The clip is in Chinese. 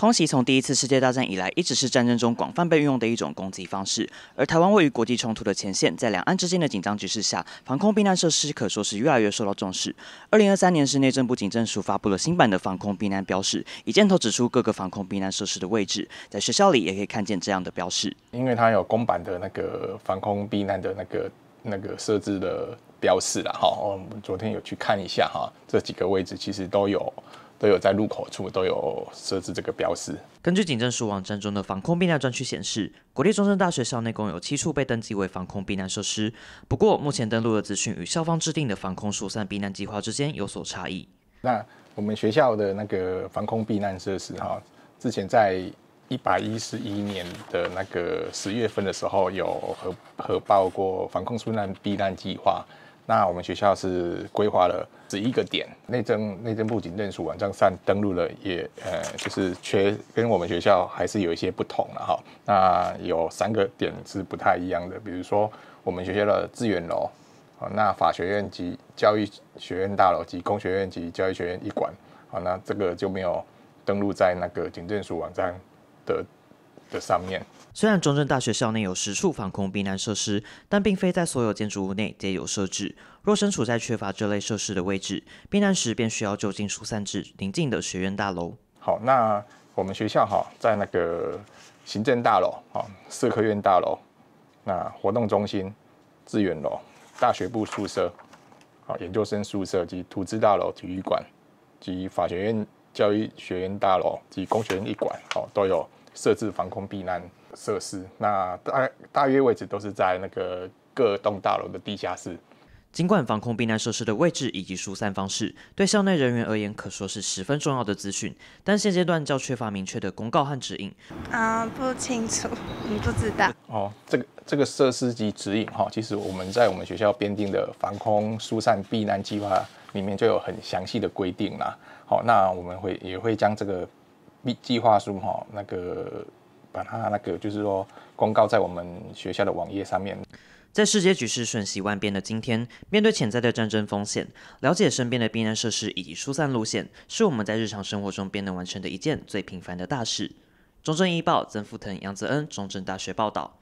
空袭从第一次世界大战以来，一直是战争中广泛被运用的一种攻击方式。而台湾位于国际冲突的前线，在两岸之间的紧张局势下，防空避难设施可说是越来越受到重视。二零二三年是内政部警政署发布了新版的防空避难标示，以箭头指出各个防空避难设施的位置。在学校里也可以看见这样的标示，因为它有公版的那个防空避难的那个那个设置的标示了好，我们昨天有去看一下哈，这几个位置其实都有。都有在路口处都有设置这个标识。根据警政署网站中的防空避难专区显示，国立中正大学校内共有七处被登记为防空避难设施。不过，目前登录的资讯与校方制定的防空疏散避难计划之间有所差异。那我们学校的那个防空避难设施哈，之前在一百一十一年的那个十月份的时候有核核报过防空疏散避难计划。那我们学校是规划了十一个点，内政内政部警政署网站上登录了，也呃就是缺跟我们学校还是有一些不同了哈。那有三个点是不太一样的，比如说我们学校的资源楼，啊那法学院及教育学院大楼及工学院及教育学院一馆，啊那这个就没有登录在那个警政署网站的的上面。虽然中正大学校内有十处防空避难设施，但并非在所有建筑物内皆有设置。若身处在缺乏这类设施的位置，避难时便需要就近疏散至邻近的学院大楼。好，那我们学校哈，在那个行政大楼、哈社科院大楼、那活动中心、致源楼、大学部宿舍、好研究生宿舍及土资大楼、体育馆及法学院、教育学院大楼及工学院一馆，好都有。设置防空避难设施，那大大约位置都是在那个各栋大楼的地下室。尽管防空避难设施的位置以及疏散方式对校内人员而言可说是十分重要的资讯，但现阶段较缺乏明确的公告和指引。啊，不清楚，你 不知道。哦，这个这个设施及指引哈，其实我们在我们学校编订的防空疏散避难计划里面就有很详细的规定啦。好，那我们会也会将这个。计划书哈，那个把它那个就是说公告在我们学校的网页上面。在世界局势瞬息万变的今天，面对潜在的战争风险，了解身边的避难设施以及疏散路线，是我们在日常生活中便能完成的一件最平凡的大事。中正一报曾富腾、杨泽恩，中正大学报道。